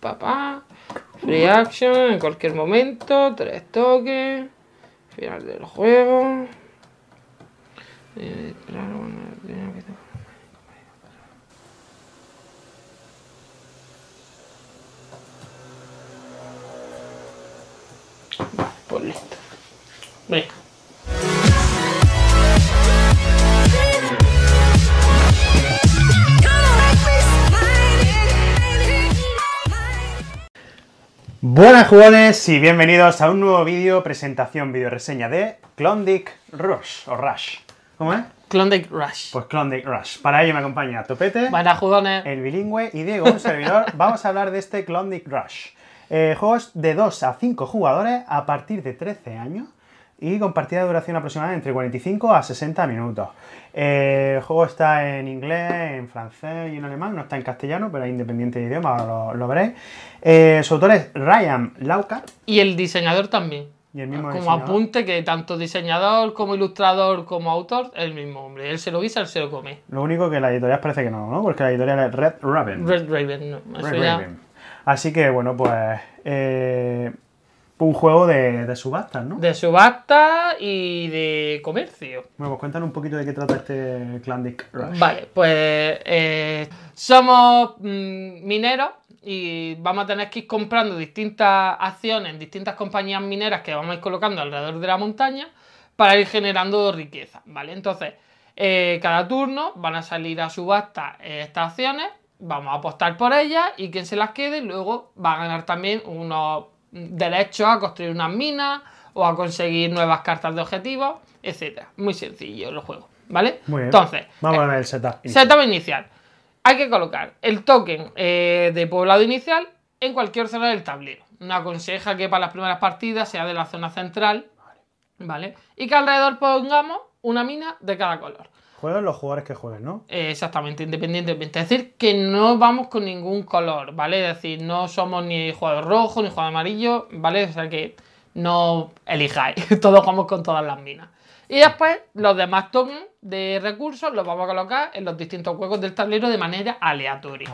papá. Free action en cualquier momento. Tres toques. Final del juego. Eh, claro, bueno, Pues listo. Venga. Buenas jugones y bienvenidos a un nuevo vídeo, presentación, vídeo reseña de Clondic Rush, o Rush. ¿Cómo es? Clondic Rush. Pues Clondic Rush. Para ello me acompaña Topete, Buenas jugones. el bilingüe y Diego, un servidor. Vamos a hablar de este Clondic Rush. Eh, juegos de 2 a 5 jugadores a partir de 13 años y con partida de duración aproximada entre 45 a 60 minutos. Eh, el juego está en inglés, en francés y en alemán, no está en castellano, pero es independiente de idioma, lo, veréis. Eh, su autor es Ryan Lauca. Y el diseñador también. Y el mismo como apunte que tanto diseñador como ilustrador como autor, es el mismo hombre. Él se lo guisa, él se lo come. Lo único que la editorial parece que no, ¿no? Porque la editorial es Red Raven. Red Raven, no. Raven. Así que bueno, pues... Eh, un juego de, subastas, ¿no? De subastas y de comercio. Bueno, pues cuéntanos un poquito de qué trata este Clandic Rush. Vale, pues eh, somos mm, mineros y vamos a tener que ir comprando distintas acciones en distintas compañías mineras que vamos a ir colocando alrededor de la montaña para ir generando riqueza, ¿vale? Entonces, eh, cada turno van a salir a subasta eh, estas acciones, vamos a apostar por ellas y quien se las quede luego va a ganar también unos derecho a construir unas minas o a conseguir nuevas cartas de objetivos, etcétera. Muy sencillo el juego, ¿vale? Muy bien. Entonces, vamos eh, a ver el setup. Setup inicial. Hay que colocar el token eh, de poblado inicial en cualquier zona del tablero. Una aconseja que para las primeras partidas sea de la zona central, ¿vale? Y que alrededor pongamos una mina de cada color. Juegan los jugadores que jueguen, ¿no? Eh, exactamente, independientemente. Es decir, que no vamos con ningún color, ¿vale? Es decir, no somos ni jugador rojo, ni jugador amarillo, ¿vale? O sea que no elijáis, todos jugamos con todas las minas. Y después los demás tokens de recursos los vamos a colocar en los distintos juegos del tablero de manera aleatoria.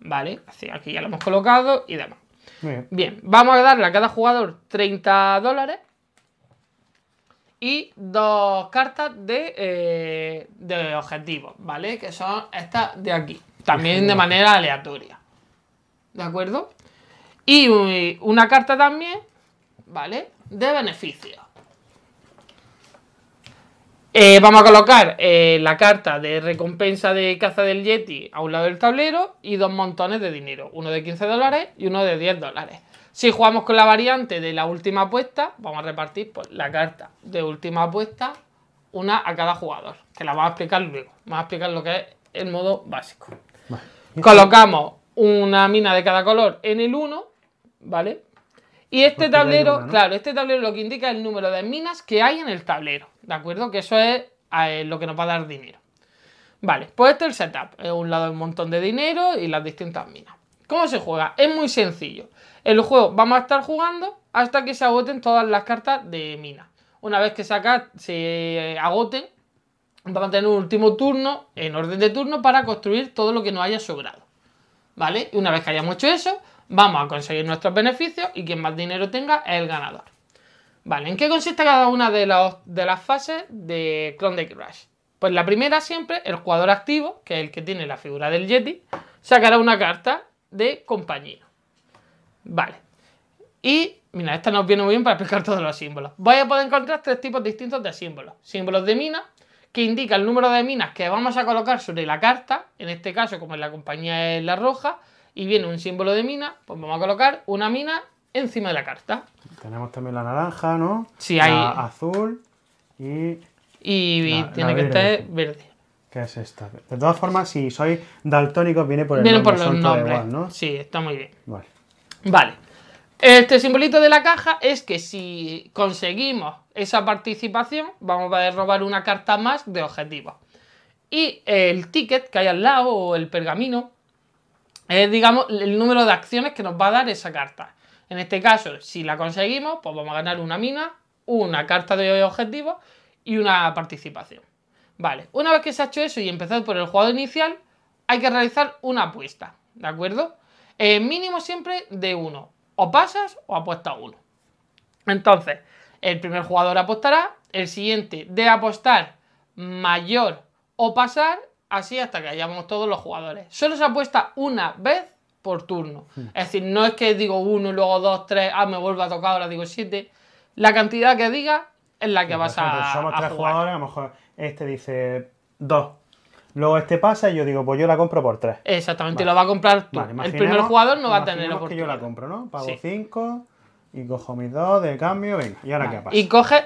¿Vale? Así, aquí ya lo hemos colocado y demás. Bien. Bien. vamos a darle a cada jugador 30 dólares y dos cartas de, eh, de objetivos, ¿vale? Que son estas de aquí, también de manera aleatoria, ¿de acuerdo? Y una carta también, ¿vale? De beneficios. Eh, vamos a colocar eh, la carta de recompensa de caza del Yeti a un lado del tablero y dos montones de dinero, uno de 15 dólares y uno de 10 dólares. Si jugamos con la variante de la última apuesta, vamos a repartir por pues, la carta de última apuesta, una a cada jugador, que la vamos a explicar luego. Vamos a explicar lo que es el modo básico. Colocamos una mina de cada color en el 1, ¿vale? Y este tablero, claro, este tablero lo que indica es el número de minas que hay en el tablero, ¿de acuerdo? Que eso es eh, lo que nos va a dar dinero. Vale, pues este es el setup. Es un lado un montón de dinero y las distintas minas. ¿Cómo se juega? Es muy sencillo. el juego vamos a estar jugando hasta que se agoten todas las cartas de mina. Una vez que se, se agoten, vamos a tener un último turno en orden de turno para construir todo lo que nos haya sobrado. ¿Vale? Y una vez que hayamos hecho eso, Vamos a conseguir nuestros beneficios y quien más dinero tenga es el ganador. Vale, ¿en qué consiste cada una de, las fases de Klondike Rush? Pues la primera siempre, el jugador activo, que es el que tiene la figura del Yeti, sacará una carta de compañía. Vale. Y, mira, esta nos viene muy bien para explicar todos los símbolos. Voy a poder encontrar tres tipos distintos de símbolos. Símbolos de mina, que indica el número de minas que vamos a colocar sobre la carta, en este caso, como en la compañía es la roja, y viene un símbolo de mina, pues vamos a colocar una mina encima de la carta. Tenemos también la naranja, ¿no? Sí, hay. azul y. Y, tiene que estar verde. ¿Qué es esta? De todas formas, si soy daltónico, viene por el viene nombre. por los nombres. ¿no? Sí, está muy bien. Vale. Vale. Este simbolito de la caja es que si conseguimos esa participación, vamos a poder robar una carta más de objetivos. Y el ticket que hay al lado o el pergamino es, digamos, el número de acciones que nos va a dar esa carta. En este caso, si la conseguimos, pues vamos a ganar una mina, una carta de objetivo y una participación. Vale, una vez que se ha hecho eso y empezado por el jugador inicial, hay que realizar una apuesta, ¿de acuerdo? Eh, mínimo siempre de uno. O pasas o apuestas uno. Entonces, el primer jugador apostará, el siguiente de apostar mayor o pasar así hasta que hayamos todos los jugadores. Solo se apuesta una vez por turno. Hmm. Es decir, no es que digo uno, y luego dos, tres, ah, me vuelvo a tocar, ahora digo siete. La cantidad que diga es la que vas a a. Somos tres jugadores, a lo mejor este dice dos. Luego este pasa y yo digo, pues yo la compro por tres. Exactamente, lo va a comprar tú. el primer jugador no va a tener que yo la compro, ¿no? Pago cinco y cojo mis dos de cambio, venga, ¿y ahora qué pasa? Y coge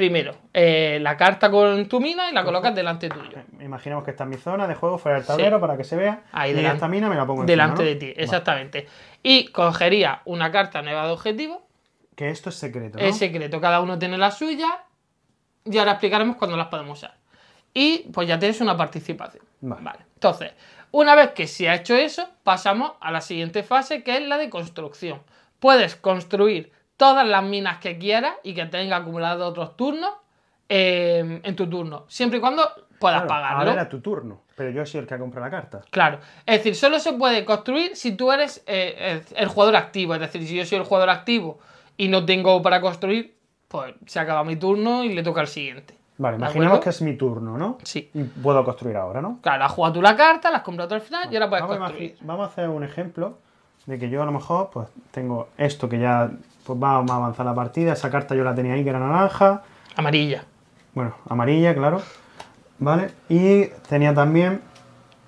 primero eh, la carta con tu mina y la colocas delante tuyo. Eh, imaginemos que está en mi zona de juego fuera del tablero para que se vea. Ahí delante, mina me la pongo delante de ti, exactamente. Y cogería una carta nueva de objetivo. Que esto es secreto. Es secreto, cada uno tiene la suya y ahora explicaremos cuándo las podemos usar. Y pues ya tienes una participación. vale. Entonces, una vez que se ha hecho eso, pasamos a la siguiente fase que es la de construcción. Puedes construir todas las minas que quieras y que tenga acumulado otros turnos eh, en tu turno, siempre y cuando puedas claro, pagarlo. Ahora era tu turno, pero yo soy el que ha comprado la carta. Claro, es decir, solo se puede construir si tú eres eh, el, jugador activo, es decir, si yo soy el jugador activo y no tengo para construir, pues se acaba mi turno y le toca al siguiente. Vale, imaginemos que es mi turno, ¿no? Sí. Y puedo construir ahora, ¿no? Claro, has jugado tú la carta, la has comprado tú al final y ahora puedes construir. vamos a hacer un ejemplo de que yo a lo mejor pues tengo esto que ya pues vamos a avanzar la partida. Esa carta yo la tenía ahí, que era naranja. Amarilla. Bueno, amarilla, claro. ¿Vale? Y tenía también,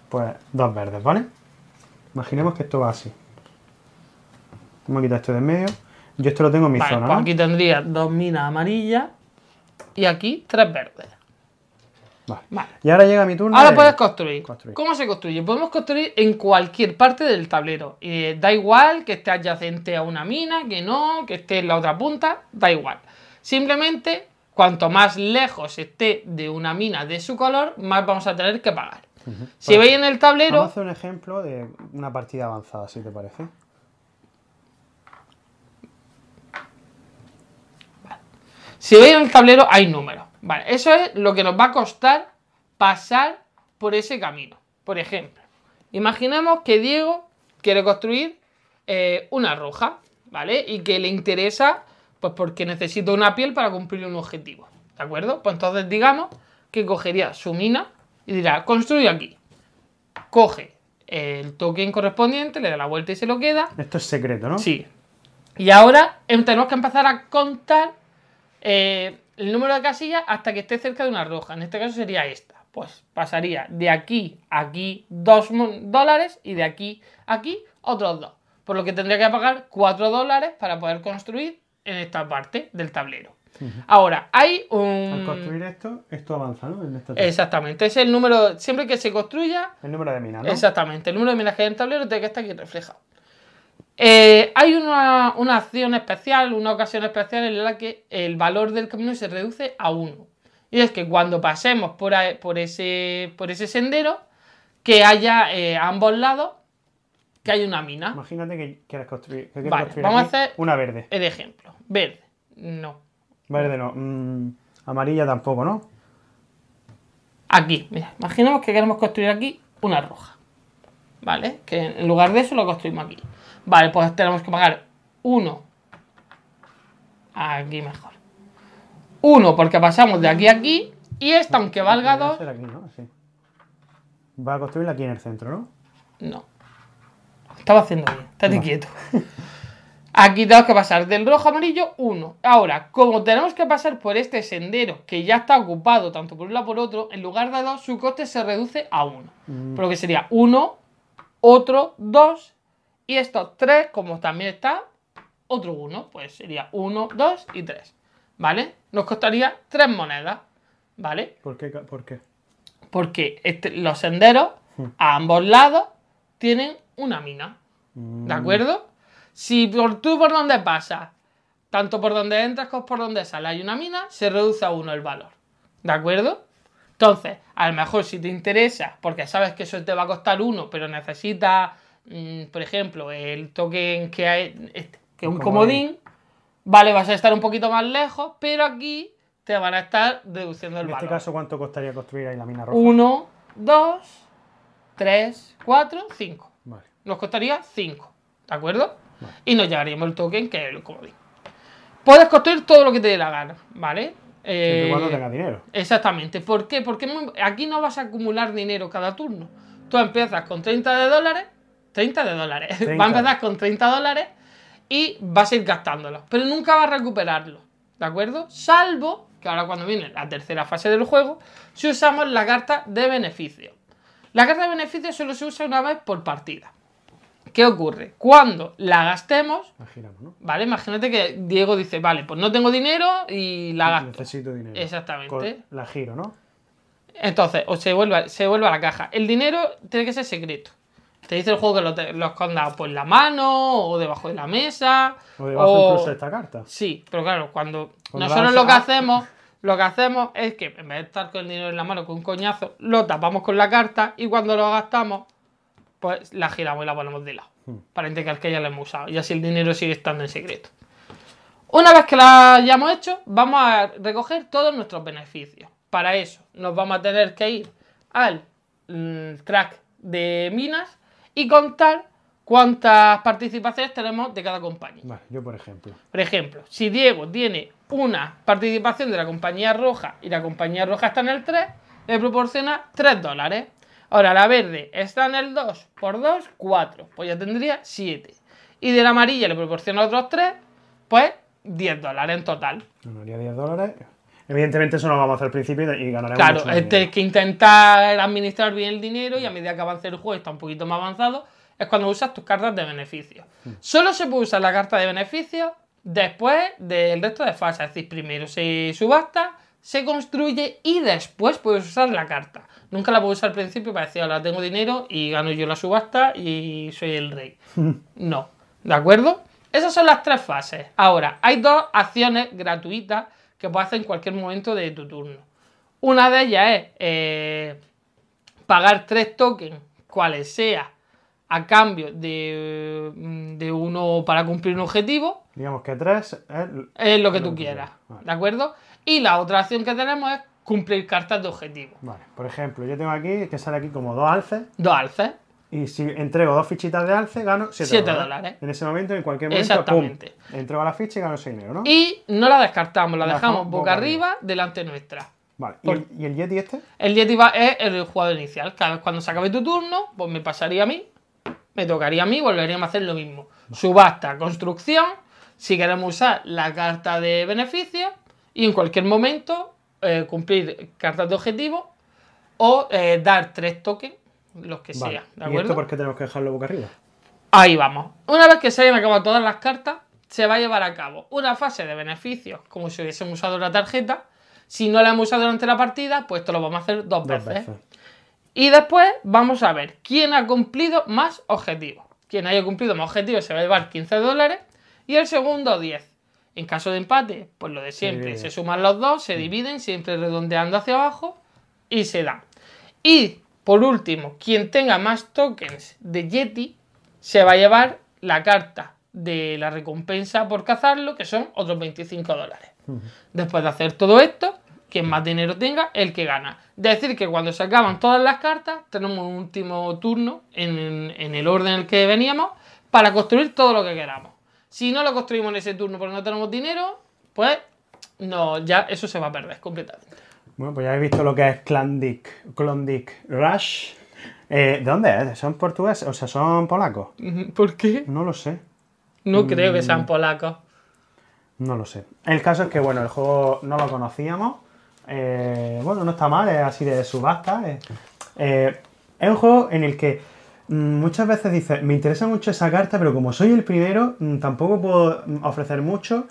pues, dos verdes, ¿vale? Imaginemos que esto va así. Vamos a quitar esto de en medio. Yo esto lo tengo en mi zona. Pues aquí tendría dos minas amarillas y aquí tres verdes. Y ahora llega mi turno. Ahora puedes construir. ¿Cómo se construye? Podemos construir en cualquier parte del tablero. Eh, da igual que esté adyacente a una mina, que no, que esté en la otra punta, da igual. Simplemente, cuanto más lejos esté de una mina de su color, más vamos a tener que pagar. Si veis en el tablero. Vamos a hacer un ejemplo de una partida avanzada, si te parece. Si veis en el tablero, hay números. Vale, eso es lo que nos va a costar pasar por ese camino. Por ejemplo, imaginemos que Diego quiere construir eh, una roja, ¿vale? Y que le interesa, pues porque necesita una piel para cumplir un objetivo, ¿de acuerdo? Pues entonces digamos que cogería su mina y dirá, construyo aquí. Coge el token correspondiente, le da la vuelta y se lo queda. Esto es secreto, ¿no? Sí. Y ahora tenemos que empezar a contar eh, el número de casillas hasta que esté cerca de una roja. En este caso sería esta. Pues pasaría de aquí a aquí dos dólares y de aquí a aquí otros dos. Por lo que tendría que pagar cuatro dólares para poder construir en esta parte del tablero. Ahora, hay un. Al construir esto, esto avanza, ¿no? Exactamente, es el número. Siempre que se construya. El número de minas, ¿no? Exactamente, el número de minas que hay en el tablero tiene que estar aquí reflejado. Eh, hay una, acción especial, una ocasión especial en la que el valor del camino se reduce a 1. Y es que cuando pasemos por, ese, por ese sendero, que haya eh, a ambos lados, que haya una mina. Imagínate que quieres construir, que quieres vamos a hacer una verde. El ejemplo, verde, no. Verde no, mm, amarilla tampoco, ¿no? Aquí, mira, imaginemos que queremos construir aquí una roja. ¿Vale? Que en lugar de eso lo construimos aquí. Vale, pues tenemos que pagar 1. Aquí mejor. Uno, porque pasamos de aquí a aquí y esta, aunque valga Dos... Va a construirla aquí en el centro, ¿no? No. Estaba haciendo bien, estate quieto. Aquí tenemos que pasar del rojo amarillo 1. Ahora, como tenemos que pasar por este sendero que ya está ocupado tanto por un lado por otro, en lugar de dos, su coste se reduce a uno. Mm. Porque que sería 1, otro, 2 y estos tres, como también está, otro uno, pues sería uno, dos y tres, ¿Vale? Nos costaría tres monedas. ¿Vale? ¿Por qué? ¿Por Porque este, los senderos hmm. a ambos lados tienen una mina. ¿De mm. acuerdo? Si por, tú por donde pasas, tanto por donde entras como por donde sales, hay una mina, se reduce a uno el valor. ¿De acuerdo? Entonces, a lo mejor si te interesa, porque sabes que eso te va a costar uno, pero necesitas Mm, por ejemplo, el token que hay, que un comodín, vale, vas a estar un poquito más lejos, pero aquí te van a estar deduciendo el valor. En este caso, ¿cuánto costaría construir ahí la mina roja? Uno, dos, tres, cuatro, cinco. Nos costaría 5, ¿de acuerdo? Y nos llevaríamos el token que es el comodín. Puedes construir todo lo que te dé la gana, ¿vale? Eh, cuando tengas dinero. Exactamente. ¿Por qué? Porque aquí no vas a acumular dinero cada turno. Tú empiezas con 30 de dólares 30 de dólares. Va a empezar con 30 dólares y vas a ir gastándolo. Pero nunca va a recuperarlo. ¿De acuerdo? Salvo que ahora cuando viene la tercera fase del juego, si usamos la carta de beneficio. La carta de beneficio solo se usa una vez por partida. ¿Qué ocurre? Cuando la gastemos, ¿no? ¿vale? Imagínate que Diego dice, vale, pues no tengo dinero y la gasto. Necesito dinero. Exactamente. la giro, ¿no? Entonces, o se vuelve, se vuelve a la caja. El dinero tiene que ser secreto. Te dice el juego que lo, escondas la mano o debajo de la mesa. O debajo incluso de esta carta. Sí, pero claro, cuando, nosotros lo que hacemos lo que hacemos es que en vez de estar con el dinero en la mano con un coñazo, lo tapamos con la carta y cuando lo gastamos, pues la giramos y la ponemos de lado. Hmm. Para indicar que ya la hemos usado. Y así el dinero sigue estando en secreto. Una vez que la hayamos hecho, vamos a recoger todos nuestros beneficios. Para eso, nos vamos a tener que ir al track mm, de minas y contar cuántas participaciones tenemos de cada compañía. yo por ejemplo. Por ejemplo, si Diego tiene una participación de la compañía roja y la compañía roja está en el 3, le proporciona 3 dólares. Ahora la verde está en el 2 por 2, 4, pues ya tendría 7. Y de la amarilla le proporciona otros 3, pues 10 dólares en total. 10 dólares Evidentemente eso no lo vamos a hacer al principio y ganaremos Claro, mucho es este que intentar administrar bien el dinero y a medida que avance el juego está un poquito más avanzado, es cuando usas tus cartas de beneficio. Hmm. Solo se puede usar la carta de beneficio después del resto de fases. Es decir, primero se subasta, se construye y después puedes usar la carta. Nunca la puedo usar al principio para decir, ahora tengo dinero y gano yo la subasta y soy el rey. Hmm. no, ¿de acuerdo? Esas son las tres fases. Ahora, hay dos acciones gratuitas que puedes hacer en cualquier momento de tu turno. Una de ellas es eh, pagar tres tokens, cuales sea, a cambio mm, de, uno para cumplir un objetivo. Digamos que tres es, lo que tú quieras, ¿de acuerdo? Y la otra opción que tenemos es cumplir cartas de objetivo. Vale, por ejemplo, yo tengo aquí que sale aquí como dos alces. Dos alces. Y si entrego dos fichitas de alce, gano 7, dólares. En ese momento, en cualquier momento, Pum, entrego la ficha y gano ese dinero, ¿no? Y no la descartamos, la, dejamos boca, arriba, delante nuestra. ¿Y, el, Yeti este? El Yeti va, es el jugador inicial. Cada vez cuando se acabe tu turno, pues me pasaría a mí, me tocaría a mí, volveríamos a hacer lo mismo. Subasta, construcción, si queremos usar la carta de beneficio y en cualquier momento eh, cumplir cartas de objetivo o eh, dar tres tokens los que sea. ¿de acuerdo? ¿Y esto por qué tenemos que dejarlo boca arriba? Ahí vamos. Una vez que se hayan acabado todas las cartas, se va a llevar a cabo una fase de beneficios, como si hubiésemos usado la tarjeta. Si no la hemos usado durante la partida, pues esto lo vamos a hacer dos, veces. Y después vamos a ver quién ha cumplido más objetivos. Quien haya cumplido más objetivos se va a llevar 15 dólares y el segundo 10. En caso de empate, pues lo de siempre, se suman los dos, se dividen, siempre redondeando hacia abajo y se da. Y por último, quien tenga más tokens de Yeti se va a llevar la carta de la recompensa por cazarlo, que son otros 25 dólares. Después de hacer todo esto, quien más dinero tenga, el que gana. Decir que cuando se acaban todas las cartas, tenemos un último turno en, el orden en el que veníamos para construir todo lo que queramos. Si no lo construimos en ese turno porque no tenemos dinero, pues no, ya eso se va a perder completamente. Bueno, pues ya habéis visto lo que es Clondic, Clondic Rush. Eh, ¿De dónde es? ¿Son portugueses? O sea, ¿son polacos? ¿Por qué? No lo sé. No mm. creo que sean polacos. No lo sé. El caso es que, bueno, el juego no lo conocíamos. Eh, bueno, no está mal, es así de subasta. Eh. es un juego en el que mm, muchas veces dices, me interesa mucho esa carta, pero como soy el primero, mm, tampoco puedo ofrecer mucho.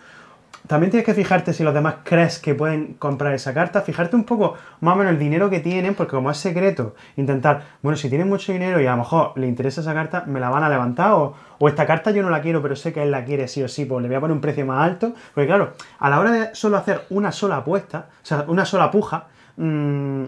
También tienes que fijarte si los demás crees que pueden comprar esa carta, fijarte un poco más o menos el dinero que tienen, porque como es secreto, intentar, bueno, si tienen mucho dinero y a lo mejor le interesa esa carta, me la van a levantar o, esta carta yo no la quiero, pero sé que él la quiere sí o sí, pues le voy a poner un precio más alto, porque claro, a la hora de solo hacer una sola apuesta, o sea, una sola puja, mmm,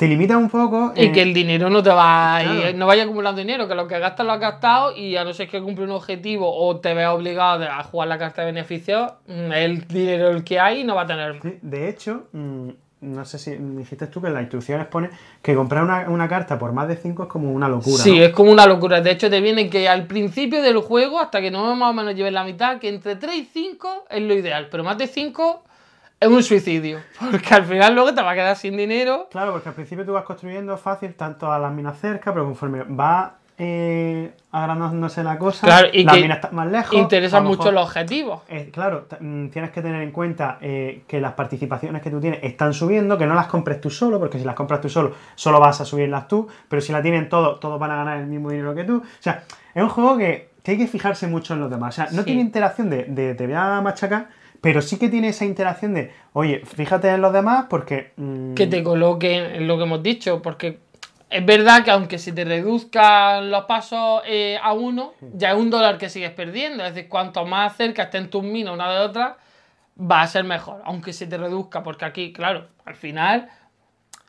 te limita un poco. Y que el dinero no te va. no vaya acumulando dinero, que lo que gastas lo has gastado y a no ser que cumple un objetivo o te veas obligado a jugar la carta de beneficio, mm, el dinero el que hay no va a tener. Sí, de hecho, mm, no sé si dijiste tú que la las instrucciones pone que comprar una, carta por más de 5 es como una locura. Sí, es como una locura. De hecho, te viene que al principio del juego, hasta que no más o menos lleves la mitad, que entre 3 y 5 es lo ideal, pero más de 5. Cinco es un suicidio. Porque al final luego te va a quedar sin dinero. Claro, porque al principio tú vas construyendo fácil tanto a las minas cerca, pero conforme va eh, agrandándose la cosa, y las minas están más lejos. Interesan mucho los objetivos. Eh, claro, mm, tienes que tener en cuenta eh, que las participaciones que tú tienes están subiendo, que no las compres tú solo, porque si las compras tú solo, solo vas a subirlas tú, pero si la tienen todos, todos van a ganar el mismo dinero que tú. O sea, es un juego que, hay que fijarse mucho en los demás. O sea, no tiene interacción de te voy a machacar, pero sí que tiene esa interacción de, oye, fíjate en los demás porque... Mm, que te coloquen en lo que hemos dicho, porque es verdad que aunque se te reduzcan los pasos eh, a uno, ya es un dólar que sigues perdiendo. Es decir, cuanto más cerca estén tus minas una de otra, va a ser mejor, aunque se te reduzca, porque aquí, claro, al final,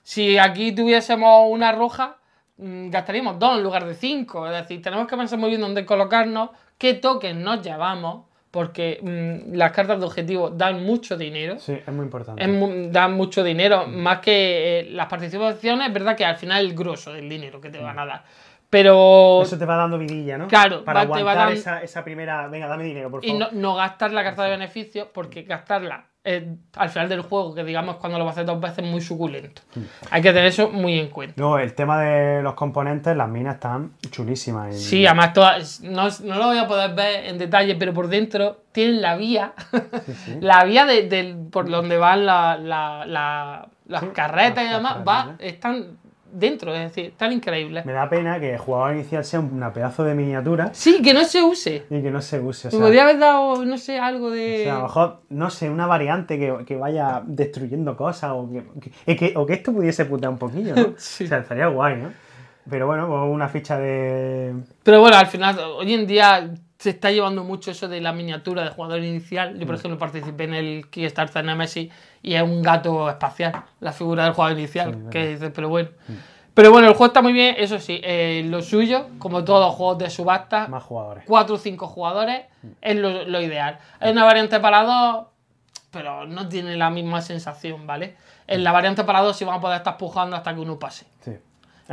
si aquí tuviésemos una roja, mm, gastaríamos dos en lugar de cinco. Es decir, tenemos que pensar muy bien dónde colocarnos, qué toques nos llevamos porque mm, las cartas de objetivo dan mucho dinero. Sí, es muy importante. dan mucho dinero, más que eh, las participaciones, es verdad que al final el grosso del dinero que te van a mm. dar. Pero. Eso te va dando vidilla, ¿no? Claro, para aguantar esa, primera. Venga, dame dinero, por favor. Y no, gastar la carta de beneficio porque gastarla al final del juego, que digamos cuando lo vas a hacer dos veces, muy suculento. Hmm. Hay que tener eso muy en cuenta. No, el tema de los componentes, las minas están chulísimas. Sí, además todas, no, lo voy a poder ver en detalle, pero por dentro tienen la vía, la vía de, por donde van las carretas y demás, va, ¿eh? están dentro, es decir, tan increíble. Me da pena que el jugador inicial sea una pedazo de miniatura. Sí, que no se use. Y que no se use. O sea, podría haber dado, no sé, algo de. O a lo mejor, no sé, una variante que, vaya destruyendo cosas o eh, que, o que esto pudiese putear un poquillo, ¿no? sí. O sea, estaría guay, ¿no? Pero bueno, pues una ficha de. Pero bueno, al final, hoy en día se está llevando mucho eso de la miniatura de jugador inicial. Yo, por mm. ejemplo, participé en el Kickstarter messi y es un gato espacial, la figura del jugador inicial, que pero bueno. Mm. Pero bueno, el juego está muy bien, eso sí, eh, lo suyo, como todos los juegos de subasta, más 4 o 5 jugadores mm. es lo, ideal. Es una variante para dos, pero no tiene la misma sensación, ¿vale? En la variante para dos sí van a poder estar empujando hasta que uno pase. Sí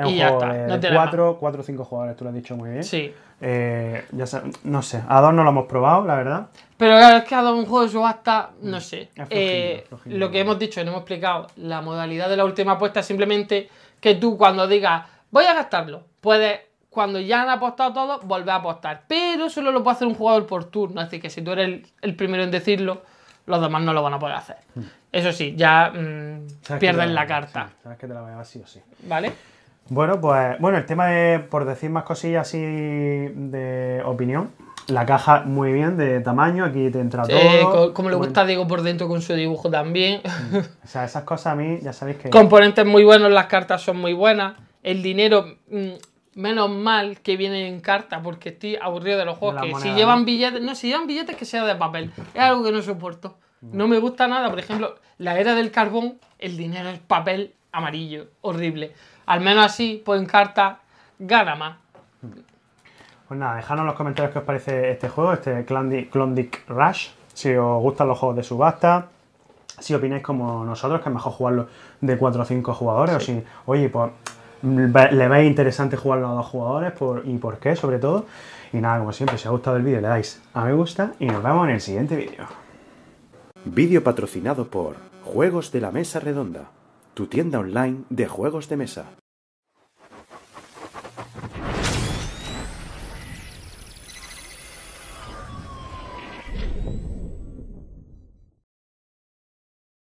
un juego de 4 o 5 jugadores, tú lo has dicho muy bien. Sí. Eh, ya no sé, a dos no lo hemos probado, la verdad. Pero claro, es que a dos un juego de subasta, no mm, sé. Eh, lo que hemos dicho, no hemos explicado la modalidad de la última apuesta, simplemente que tú cuando digas, voy a gastarlo, puedes cuando ya han apostado todos, volver a apostar. Pero solo lo puede hacer un jugador por turno. Así que si tú eres el, primero en decirlo, los demás no lo van a poder hacer. Mm. Eso sí, ya mm, pierden la, carta. sabes que te la voy a sí o sí. ¿Vale? Bueno, pues bueno, el tema de, por decir más cosillas así de opinión, la caja muy bien de tamaño, aquí te entra todo. Como le gusta digo por dentro con su dibujo también. Mm. O sea, esas cosas a mí ya sabéis que... Componentes muy buenos, las cartas son muy buenas. El dinero, mm, menos mal que viene en carta porque estoy aburrido de los juegos. que si llevan billetes, no, si llevan billetes que sea de papel. Es algo que no soporto. No me gusta nada, por ejemplo, la era del carbón, el dinero es papel amarillo, horrible. Al menos así, pues en carta gana más. Pues nada, dejadnos en los comentarios qué os parece este juego, este Clondic Rush, si os gustan los juegos de subasta, si opináis como nosotros, que es mejor jugarlo de 4 o 5 jugadores, o si, oye, pues le veis interesante jugarlo a dos jugadores y por qué, sobre todo. Y nada, como siempre, si os ha gustado el vídeo, le dais a me gusta y nos vemos en el siguiente vídeo. Vídeo patrocinado por Juegos de la Mesa Redonda tu tienda online de juegos de mesa.